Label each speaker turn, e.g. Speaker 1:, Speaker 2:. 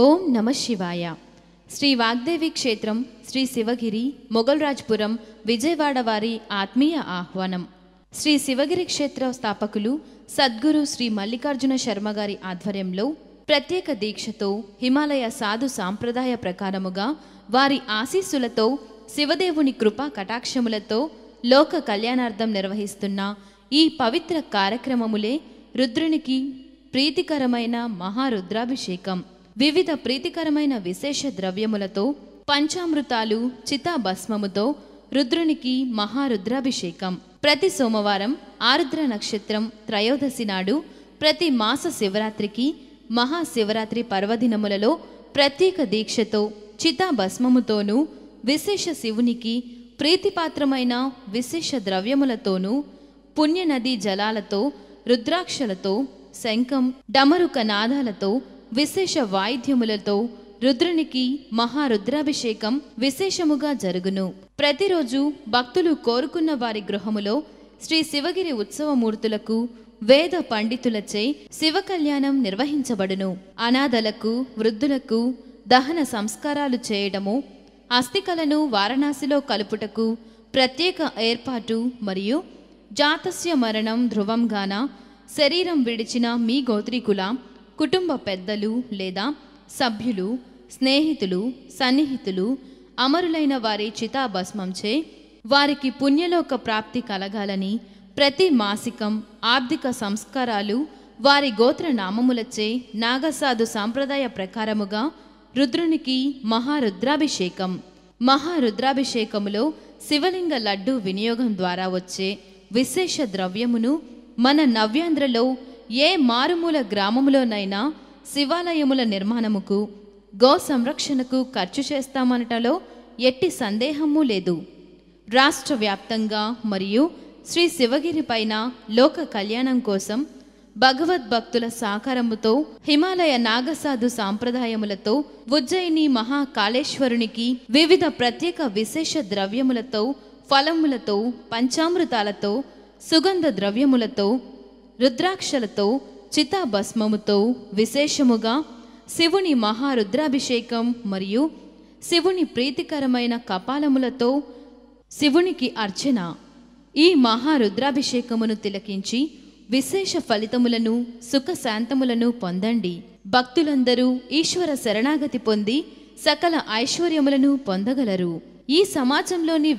Speaker 1: ఓం నమ శివాయ శ్రీ వాగ్దేవి క్షేత్రం శ్రీ శివగిరి మొగల్రాజ్పురం విజయవాడ వారి ఆత్మీయ ఆహ్వానం శ్రీ శివగిరి క్షేత్ర స్థాపకులు సద్గురు శ్రీ మల్లికార్జున శర్మ గారి ఆధ్వర్యంలో ప్రత్యేక దీక్షతో హిమాలయ సాధు సాంప్రదాయ ప్రకారముగా వారి ఆశీస్సులతో శివదేవుని కృపా కటాక్షములతో లోక కళ్యాణార్థం నిర్వహిస్తున్న ఈ పవిత్ర కార్యక్రమములే రుద్రునికి ప్రీతికరమైన మహారుద్రాభిషేకం వివిధ ప్రీతికరమైన విశేష ద్రవ్యములతో పంచామృతాలు చితాభస్మముతో రుద్రునికి మహారుద్రాభిషేకం ప్రతి సోమవారం ఆరుద్ర నక్షత్రం త్రయోదశి నాడు ప్రతి మాస శివరాత్రికి మహాశివరాత్రి పర్వదినములలో ప్రత్యేక దీక్షతో చితాభస్మముతోనూ విశేష శివునికి ప్రీతిపాత్రమైన విశేష ద్రవ్యములతోనూ పుణ్యనదీ జలాలతో రుద్రాక్షలతో శంఖం డమరుక నాదాలతో విశేష వాయిద్యములతో రుద్రునికి మహారుద్రాభిషేకం విశేషముగా జరుగును ప్రతిరోజు భక్తులు కోరుకున్న వారి గృహములో శ్రీ శివగిరి ఉత్సవమూర్తులకు వేద పండితులచే శివకళ్యాణం నిర్వహించబడును అనాథలకు వృద్ధులకు దహన సంస్కారాలు చేయడము అస్థికలను వారణాసిలో కలుపుటకు ప్రత్యేక ఏర్పాటు మరియు జాతస్య మరణం ధ్రువంగాన శరీరం విడిచిన మీ గోత్రీకుల కుటుంబ పెద్దలు లేదా సభ్యులు స్నేహితులు సన్నిహితులు అమరులైన వారి చితాభస్మంచే వారికి పుణ్యలోక ప్రాప్తి కలగాలని ప్రతి మాసికం ఆర్థిక సంస్కారాలు వారి గోత్ర నామములచే నాగసాధు సాంప్రదాయ ప్రకారముగా రుద్రునికి మహారుద్రాభిషేకం మహారుద్రాభిషేకములో శివలింగ లడ్డు వినియోగం ద్వారా వచ్చే విశేష ద్రవ్యమును మన నవ్యాంధ్రలో ఏ మారుమూల గ్రామములోనైనా శివాలయముల నిర్మాణముకు గో సంరక్షణకు ఖర్చు చేస్తామనటలో ఎట్టి సందేహము లేదు రాష్ట్ర వ్యాప్తంగా మరియు శ్రీ శివగిరి పైన లోక కళ్యాణం కోసం భగవద్భక్తుల సాకారముతో హిమాలయ నాగసాధు సాంప్రదాయములతో ఉజ్జయిని మహాకాళేశ్వరునికి వివిధ ప్రత్యేక విశేష ద్రవ్యములతో ఫలములతో పంచామృతాలతో సుగంధ ద్రవ్యములతో రుద్రాక్షలతో చితాభస్మముతో విశేషముగా శివుని మహారుద్రాభిషేకం మరియు శివుని ప్రీతికరమైన కపాలములతో శివునికి అర్చన ఈ మహారుద్రాభిషేకమును తిలకించి విశేష ఫలితములను సుఖశాంతములను పొందండి భక్తులందరూ ఈశ్వర శరణాగతి పొంది సకల ఐశ్వర్యములను పొందగలరు ఈ సమాజంలోని